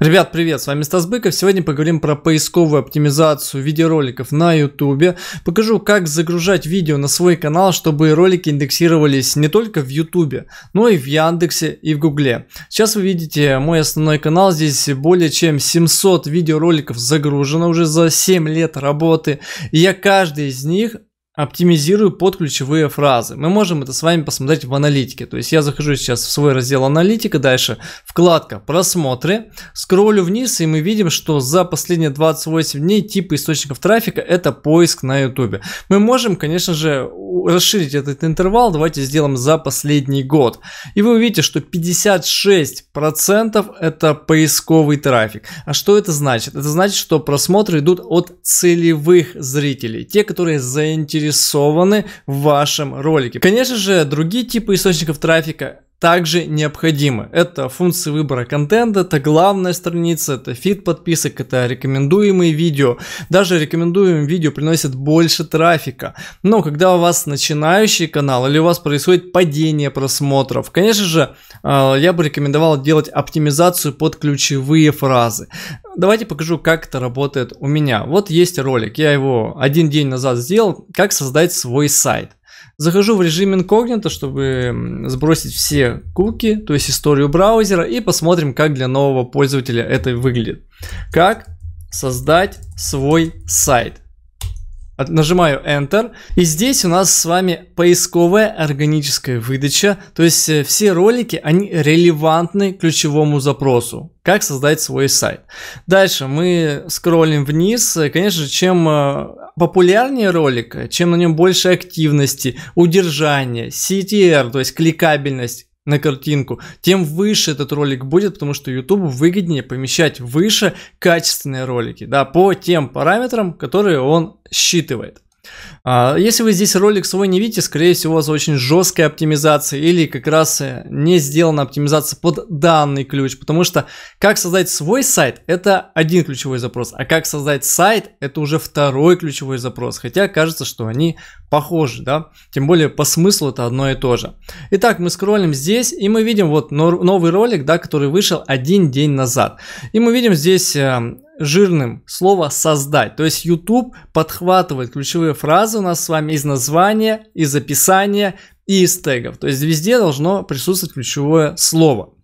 Ребят, привет, с вами Стас Быков. Сегодня поговорим про поисковую оптимизацию видеороликов на YouTube. Покажу, как загружать видео на свой канал, чтобы ролики индексировались не только в YouTube, но и в Яндексе и в Гугле. Сейчас вы видите мой основной канал, здесь более чем 700 видеороликов загружено уже за 7 лет работы. И я каждый из них оптимизирую под ключевые фразы. Мы можем это с вами посмотреть в аналитике. То есть я захожу сейчас в свой раздел аналитика, дальше вкладка просмотры, скроллю вниз и мы видим, что за последние 28 дней типы источников трафика это поиск на YouTube. Мы можем, конечно же, расширить этот интервал, давайте сделаем за последний год. И вы увидите, что 56% это поисковый трафик. А что это значит? Это значит, что просмотры идут от целевых зрителей, те, которые заинтересованы заинтересованы в вашем ролике. Конечно же, другие типы источников трафика также необходимы. Это функции выбора контента, это главная страница, это фид подписок, это рекомендуемые видео. Даже рекомендуемые видео приносят больше трафика. Но когда у вас начинающий канал или у вас происходит падение просмотров, конечно же, а, я бы рекомендовал делать оптимизацию под ключевые фразы. Давайте покажу, как это работает у меня. Вот есть ролик, я его один день назад сделал, как создать свой сайт. Захожу в режим инкогнито, чтобы сбросить все куки, то есть историю браузера, и посмотрим, как для нового пользователя это выглядит. Как создать свой сайт. Нажимаю Enter. И здесь у нас с вами поисковая органическая выдача. То есть э, все ролики, они релевантны ключевому запросу. Как создать свой сайт. Дальше мы скроллим вниз. Э, конечно, чем э, популярнее ролик, чем на нем больше активности, удержания, CTR, то есть кликабельность, на картинку, тем выше этот ролик будет, потому что YouTube выгоднее помещать выше качественные ролики, да, по тем параметрам, которые он считывает. А, если вы здесь ролик свой не видите, скорее всего у вас очень жесткая оптимизация или как раз э, не сделана оптимизация под данный ключ, потому что как создать свой сайт – это один ключевой запрос, а как создать сайт – это уже второй ключевой запрос, хотя кажется, что они похожи, да, тем более по смыслу это одно и то же. Итак, мы скроллим здесь и мы видим вот новый ролик, да, который вышел один день назад, и мы видим здесь э, жирным слово «создать». То есть YouTube подхватывает ключевые фразы у нас с вами из названия, из описания и из тегов. То есть везде должно присутствовать ключевое слово.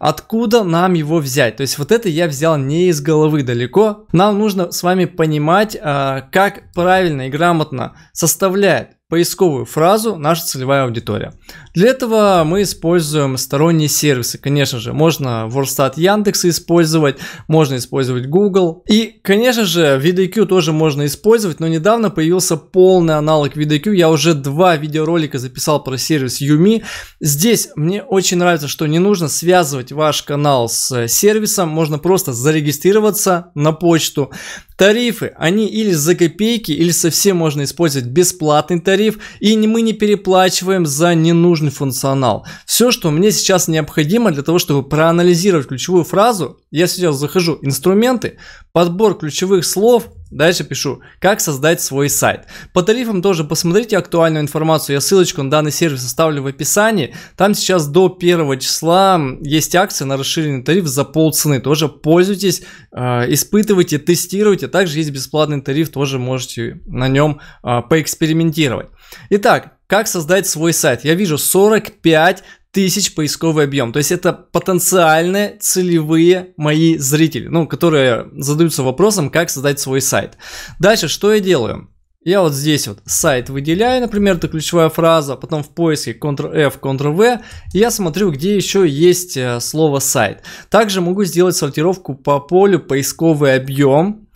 Откуда нам его взять? То есть вот это я взял не из головы далеко. Нам нужно с вами понимать, а, как правильно и грамотно составлять поисковую фразу наша целевая аудитория. Для этого мы используем сторонние сервисы. Конечно же, можно Wordstat Яндекс использовать, можно использовать Google. И, конечно же, VidIQ тоже можно использовать, но недавно появился полный аналог VidIQ. Я уже два видеоролика записал про сервис Yumi. Здесь мне очень нравится, что не нужно связывать ваш канал с сервисом, можно просто зарегистрироваться на почту, Тарифы, они или за копейки, или совсем можно использовать бесплатный тариф, и мы не переплачиваем за ненужный функционал. Все, что мне сейчас необходимо для того, чтобы проанализировать ключевую фразу, я сейчас захожу инструменты, подбор ключевых слов, Дальше пишу, как создать свой сайт. По тарифам тоже посмотрите актуальную информацию, я ссылочку на данный сервис оставлю в описании. Там сейчас до 1 числа есть акция на расширенный тариф за полцены, тоже пользуйтесь, э, испытывайте, тестируйте. Также есть бесплатный тариф, тоже можете на нем э, поэкспериментировать. Итак, как создать свой сайт. Я вижу 45 тысяч поисковый объем. То есть это потенциальные целевые мои зрители, ну, которые задаются вопросом, как создать свой сайт. Дальше, что я делаю? Я вот здесь вот сайт выделяю, например, это ключевая фраза, потом в поиске Ctrl-F, Ctrl-V, я смотрю, где еще есть э, слово сайт. Также могу сделать сортировку по полю поисковый объем.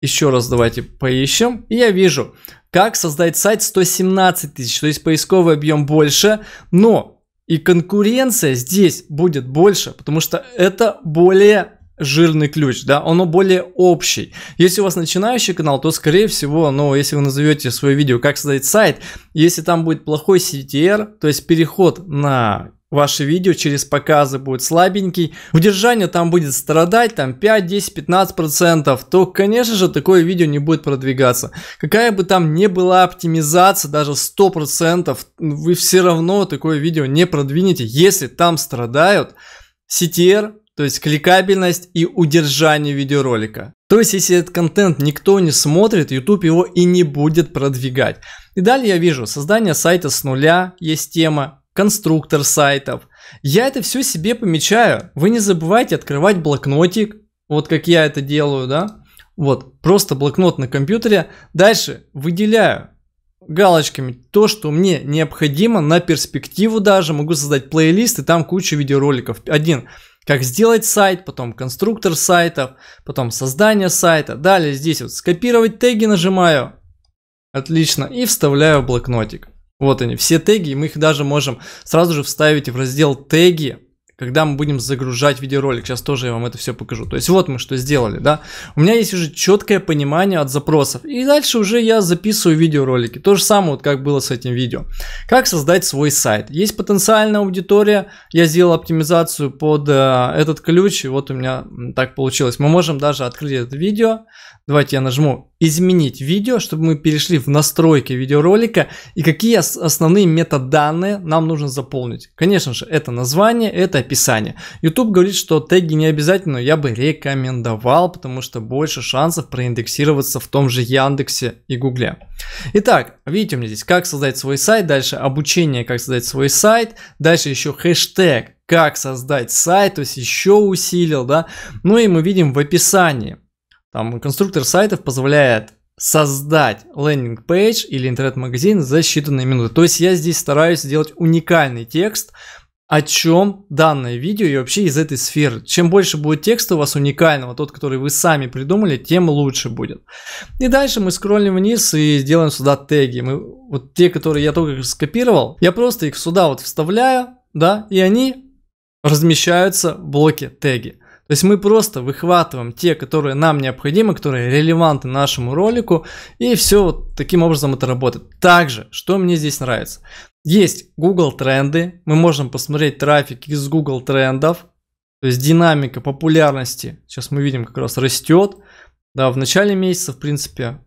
Еще раз давайте поищем. И я вижу, как создать сайт 117 тысяч, то есть поисковый объем больше, но и конкуренция здесь будет больше, потому что это более жирный ключ, да, оно более общий. Если у вас начинающий канал, то скорее всего, ну, если вы назовете свое видео «Как создать сайт», если там будет плохой CTR, то есть переход на ваше видео через показы будет слабенький, удержание там будет страдать, там 5, 10, 15 процентов, то, конечно же, такое видео не будет продвигаться. Какая бы там ни была оптимизация, даже 100 процентов, вы все равно такое видео не продвинете, если там страдают CTR, то есть кликабельность и удержание видеоролика. То есть, если этот контент никто не смотрит, YouTube его и не будет продвигать. И далее я вижу создание сайта с нуля, есть тема, конструктор сайтов. Я это все себе помечаю. Вы не забывайте открывать блокнотик, вот как я это делаю, да? Вот, просто блокнот на компьютере. Дальше выделяю галочками то, что мне необходимо на перспективу даже. Могу создать плейлист и там куча видеороликов. Один, как сделать сайт, потом конструктор сайтов, потом создание сайта. Далее здесь вот скопировать теги нажимаю. Отлично. И вставляю в блокнотик. Вот они, все теги, и мы их даже можем сразу же вставить в раздел теги, когда мы будем загружать видеоролик. Сейчас тоже я вам это все покажу. То есть вот мы что сделали, да. У меня есть уже четкое понимание от запросов. И дальше уже я записываю видеоролики. То же самое, вот как было с этим видео. Как создать свой сайт. Есть потенциальная аудитория. Я сделал оптимизацию под э, этот ключ. И вот у меня так получилось. Мы можем даже открыть это видео. Давайте я нажму «Изменить видео», чтобы мы перешли в настройки видеоролика и какие основные метаданные нам нужно заполнить. Конечно же, это название, это описание. YouTube говорит, что теги не обязательно, но я бы рекомендовал, потому что больше шансов проиндексироваться в том же Яндексе и Гугле. Итак, видите у меня здесь, как создать свой сайт, дальше обучение, как создать свой сайт, дальше еще хэштег, как создать сайт, то есть еще усилил, да. Ну и мы видим в описании там конструктор сайтов позволяет создать лендинг-пейдж или интернет-магазин за считанные минуты. То есть я здесь стараюсь сделать уникальный текст, о чем данное видео и вообще из этой сферы. Чем больше будет текста у вас уникального, тот, который вы сами придумали, тем лучше будет. И дальше мы скроллим вниз и сделаем сюда теги. Мы, вот те, которые я только скопировал, я просто их сюда вот вставляю, да, и они размещаются в блоке теги. То есть мы просто выхватываем те, которые нам необходимы, которые релевантны нашему ролику, и все вот таким образом это работает. Также, что мне здесь нравится, есть Google тренды, мы можем посмотреть трафик из Google трендов, то есть динамика популярности, сейчас мы видим, как раз растет, да, в начале месяца, в принципе,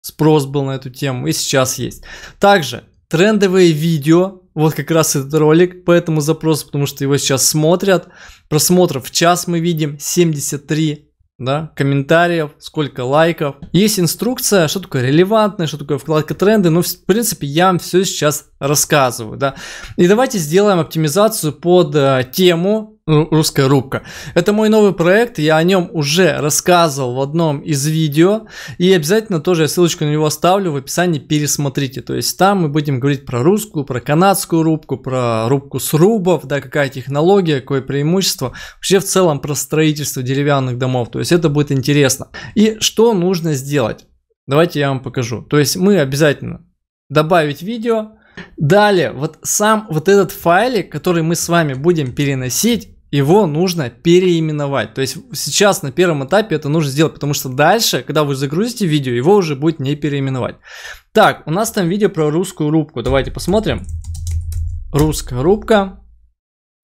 спрос был на эту тему, и сейчас есть. Также трендовые видео, вот как раз этот ролик по этому запросу, потому что его сейчас смотрят. Просмотров в час мы видим 73 да, комментариев, сколько лайков. Есть инструкция, что такое релевантное, что такое вкладка тренды. Ну, в принципе, я вам все сейчас рассказываю, да. И давайте сделаем оптимизацию под э, тему Русская рубка. Это мой новый проект, я о нем уже рассказывал в одном из видео, и обязательно тоже я ссылочку на него оставлю в описании, пересмотрите. То есть там мы будем говорить про русскую, про канадскую рубку, про рубку срубов, да, какая технология, какое преимущество, вообще в целом про строительство деревянных домов, то есть это будет интересно. И что нужно сделать? Давайте я вам покажу. То есть мы обязательно добавить видео, Далее, вот сам вот этот файлик, который мы с вами будем переносить, его нужно переименовать. То есть сейчас на первом этапе это нужно сделать, потому что дальше, когда вы загрузите видео, его уже будет не переименовать. Так, у нас там видео про русскую рубку. Давайте посмотрим. Русская рубка.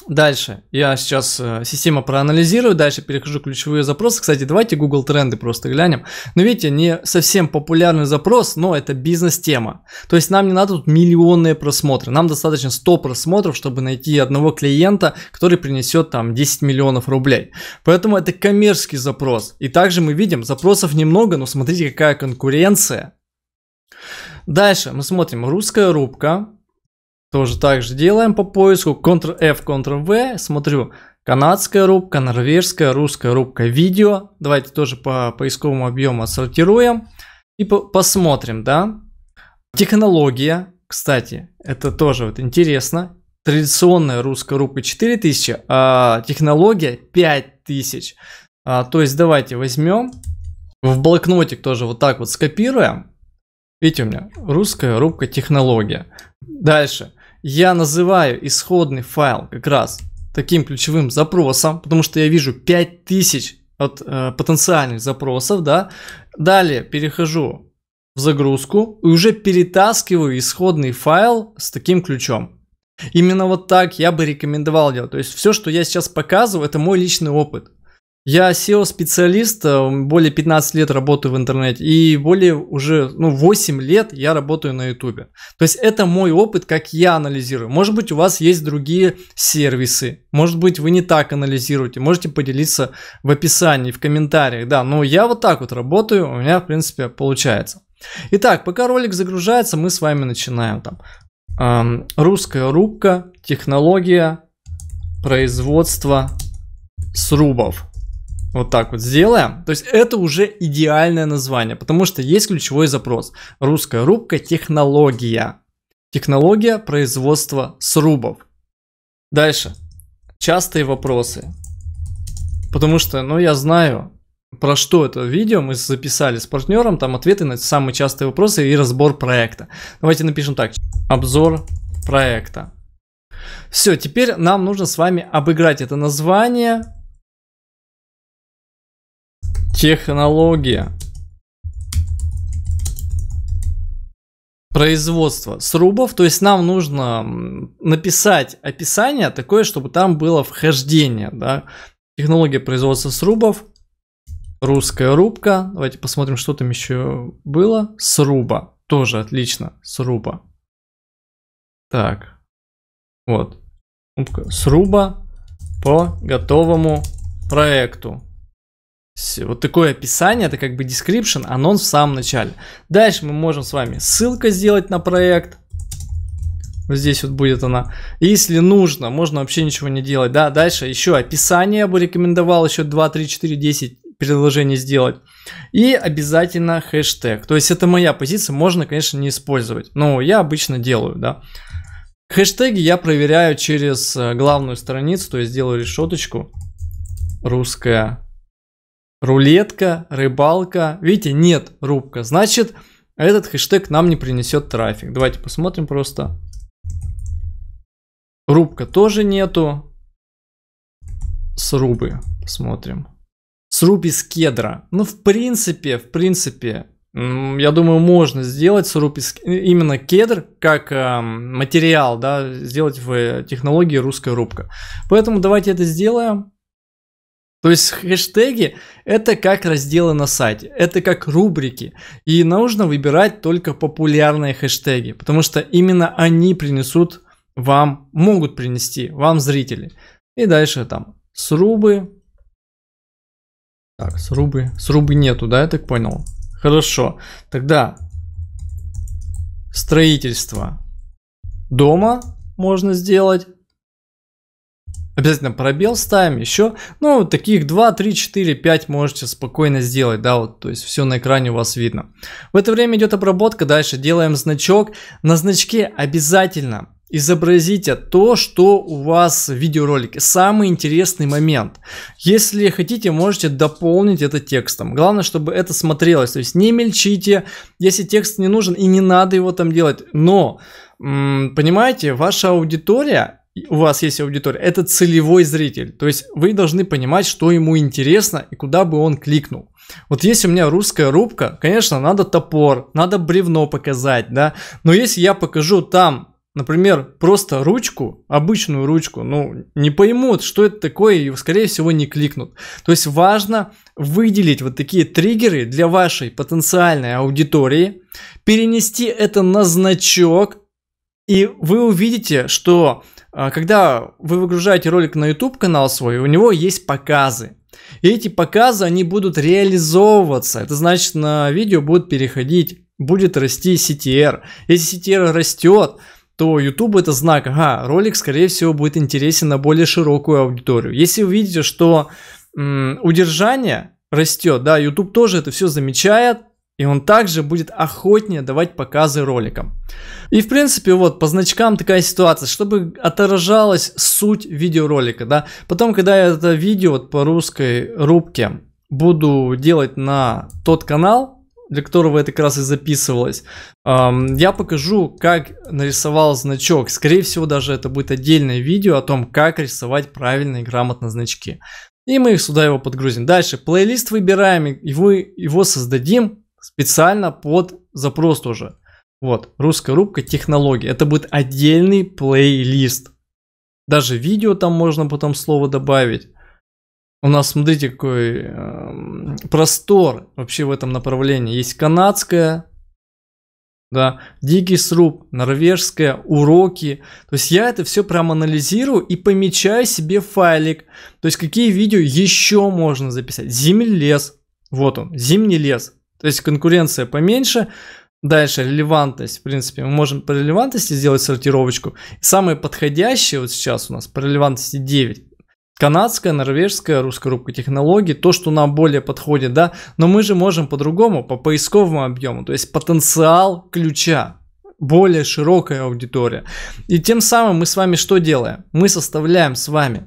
Дальше. Я сейчас э, система проанализирую, дальше перехожу к ключевые запросы. Кстати, давайте Google тренды просто глянем. Но ну, видите, не совсем популярный запрос, но это бизнес-тема. То есть нам не надо тут миллионные просмотры. Нам достаточно 100 просмотров, чтобы найти одного клиента, который принесет там 10 миллионов рублей. Поэтому это коммерческий запрос. И также мы видим, запросов немного, но смотрите, какая конкуренция. Дальше мы смотрим русская рубка, тоже так же делаем по поиску. Ctrl-F, Ctrl-V. Смотрю, канадская рубка, норвежская, русская рубка, видео. Давайте тоже по поисковому объему отсортируем. И по посмотрим, да. Технология, кстати, это тоже вот интересно. Традиционная русская рубка 4000, а технология 5000. А, то есть давайте возьмем, в блокнотик тоже вот так вот скопируем. Видите у меня, русская рубка технология. Дальше я называю исходный файл как раз таким ключевым запросом, потому что я вижу 5000 от э, потенциальных запросов, да. Далее перехожу в загрузку и уже перетаскиваю исходный файл с таким ключом. Именно вот так я бы рекомендовал делать. То есть все, что я сейчас показываю, это мой личный опыт. Я SEO-специалист, э, более 15 лет работаю в интернете и более уже ну, 8 лет я работаю на YouTube. То есть это мой опыт, как я анализирую. Может быть, у вас есть другие сервисы, может быть, вы не так анализируете, можете поделиться в описании, в комментариях, да, но я вот так вот работаю, у меня, в принципе, получается. Итак, пока ролик загружается, мы с вами начинаем там. Эм, русская рубка, технология, производство срубов. Вот так вот сделаем. То есть это уже идеальное название, потому что есть ключевой запрос. Русская рубка – технология. Технология производства срубов. Дальше. Частые вопросы. Потому что, ну, я знаю, про что это видео мы записали с партнером, там ответы на самые частые вопросы и разбор проекта. Давайте напишем так. Обзор проекта. Все, теперь нам нужно с вами обыграть это название, Технология. производство срубов, то есть нам нужно написать описание такое, чтобы там было вхождение, да. Технология производства срубов, русская рубка, давайте посмотрим, что там еще было, сруба, тоже отлично, сруба. Так, вот, сруба по готовому проекту вот такое описание, это как бы description, анонс в самом начале. Дальше мы можем с вами ссылка сделать на проект. Вот здесь вот будет она. Если нужно, можно вообще ничего не делать. Да, дальше еще описание я бы рекомендовал, еще 2, 3, 4, 10 предложений сделать. И обязательно хэштег. То есть это моя позиция, можно, конечно, не использовать. Но я обычно делаю, да. Хэштеги я проверяю через э, главную страницу, то есть делаю решеточку русская рулетка, рыбалка. Видите, нет рубка. Значит, этот хэштег нам не принесет трафик. Давайте посмотрим просто. Рубка тоже нету. Срубы. Посмотрим. Сруб из кедра. Ну, в принципе, в принципе, я думаю, можно сделать сруб из э, именно кедр как эм, материал, да, сделать в э, технологии русская рубка. Поэтому давайте это сделаем. То есть хэштеги это как разделы на сайте, это как рубрики. И нужно выбирать только популярные хэштеги, потому что именно они принесут вам, могут принести вам зрители. И дальше там срубы. Так, срубы. Срубы нету, да, я так понял? Хорошо. Тогда строительство дома можно сделать. Обязательно пробел ставим, еще, ну, таких 2, 3, 4, 5 можете спокойно сделать, да, вот, то есть все на экране у вас видно. В это время идет обработка, дальше делаем значок. На значке обязательно изобразите то, что у вас в видеоролике. Самый интересный момент. Если хотите, можете дополнить это текстом. Главное, чтобы это смотрелось. То есть не мельчите, если текст не нужен и не надо его там делать. Но, понимаете, ваша аудитория у вас есть аудитория, это целевой зритель. То есть вы должны понимать, что ему интересно и куда бы он кликнул. Вот если у меня русская рубка, конечно, надо топор, надо бревно показать, да. Но если я покажу там, например, просто ручку, обычную ручку, ну, не поймут, что это такое и, скорее всего, не кликнут. То есть важно выделить вот такие триггеры для вашей потенциальной аудитории, перенести это на значок, и вы увидите, что а, когда вы выгружаете ролик на YouTube канал свой, у него есть показы. И эти показы, они будут реализовываться. Это значит, на видео будут переходить, будет расти CTR. Если CTR растет, то YouTube это знак, ага, ролик, скорее всего, будет интересен на более широкую аудиторию. Если вы видите, что м, удержание растет, да, YouTube тоже это все замечает, и он также будет охотнее давать показы роликам. И в принципе вот по значкам такая ситуация, чтобы отражалась суть видеоролика, да. Потом, когда я это видео вот по русской рубке буду делать на тот канал, для которого это как раз и записывалось. Я покажу, как нарисовал значок. Скорее всего, даже это будет отдельное видео о том, как рисовать правильно и грамотно значки. И мы их сюда его подгрузим. Дальше плейлист выбираем, его, его создадим специально под запрос тоже. Вот, русская рубка технологии. Это будет отдельный плейлист. Даже видео там можно потом слово добавить. У нас, смотрите, какой э, простор вообще в этом направлении. Есть канадская, да, дикий сруб, норвежская, уроки. То есть я это все прям анализирую и помечаю себе файлик. То есть какие видео еще можно записать. Зимний лес, вот он, зимний лес. То есть конкуренция поменьше, Дальше релевантность. В принципе, мы можем по релевантности сделать сортировочку. самое подходящее вот сейчас у нас по релевантности 9. Канадская, норвежская, русская рубка технологий, то, что нам более подходит, да, но мы же можем по-другому, по поисковому объему, то есть потенциал ключа, более широкая аудитория. И тем самым мы с вами что делаем? Мы составляем с вами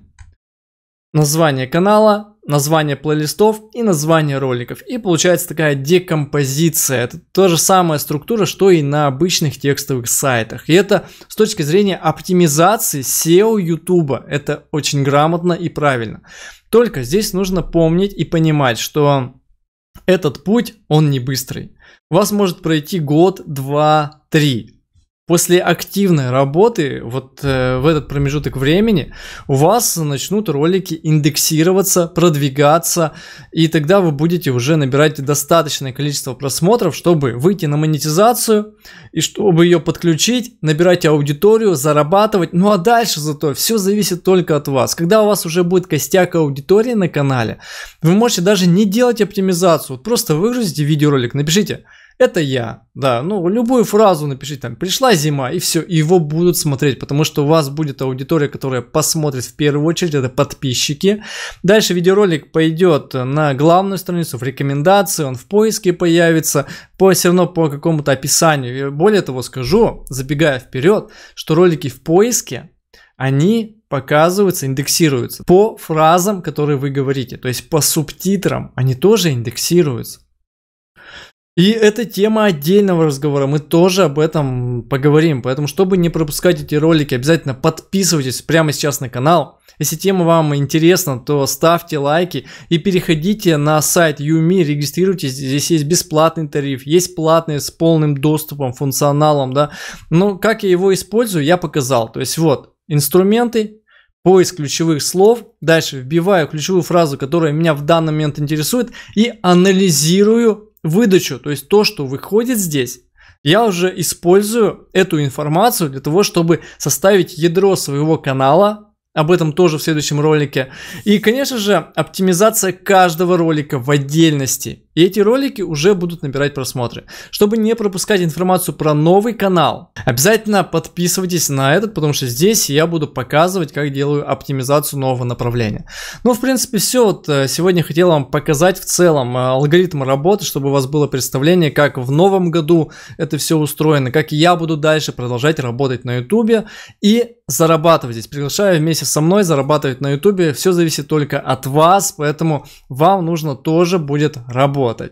название канала, название плейлистов и название роликов. И получается такая декомпозиция. Это та же самая структура, что и на обычных текстовых сайтах. И это с точки зрения оптимизации SEO YouTube. Это очень грамотно и правильно. Только здесь нужно помнить и понимать, что этот путь, он не быстрый. У вас может пройти год, два, три после активной работы вот э, в этот промежуток времени у вас начнут ролики индексироваться, продвигаться, и тогда вы будете уже набирать достаточное количество просмотров, чтобы выйти на монетизацию и чтобы ее подключить, набирать аудиторию, зарабатывать. Ну а дальше зато все зависит только от вас. Когда у вас уже будет костяк аудитории на канале, вы можете даже не делать оптимизацию, просто выгрузите видеоролик, напишите – это я. Да, ну, любую фразу напишите там, пришла зима, и все, и его будут смотреть, потому что у вас будет аудитория, которая посмотрит в первую очередь, это подписчики. Дальше видеоролик пойдет на главную страницу, в рекомендации, он в поиске появится, по, все равно по какому-то описанию. И более того, скажу, забегая вперед, что ролики в поиске, они показываются, индексируются по фразам, которые вы говорите, то есть по субтитрам они тоже индексируются. И это тема отдельного разговора, мы тоже об этом поговорим. Поэтому, чтобы не пропускать эти ролики, обязательно подписывайтесь прямо сейчас на канал. Если тема вам интересна, то ставьте лайки и переходите на сайт Юми, регистрируйтесь. Здесь есть бесплатный тариф, есть платный с полным доступом, функционалом. Да? Но как я его использую, я показал. То есть вот инструменты, поиск ключевых слов, дальше вбиваю ключевую фразу, которая меня в данный момент интересует и анализирую выдачу, то есть то, что выходит здесь, я уже использую эту информацию для того, чтобы составить ядро своего канала, об этом тоже в следующем ролике. И, конечно же, оптимизация каждого ролика в отдельности. И эти ролики уже будут набирать просмотры. Чтобы не пропускать информацию про новый канал, обязательно подписывайтесь на этот, потому что здесь я буду показывать, как делаю оптимизацию нового направления. Ну, в принципе, все. Вот э, сегодня хотел вам показать в целом э, алгоритм работы, чтобы у вас было представление, как в новом году это все устроено, как я буду дальше продолжать работать на YouTube и зарабатывать здесь. Приглашаю вместе со мной зарабатывать на YouTube. Все зависит только от вас, поэтому вам нужно тоже будет работать работать.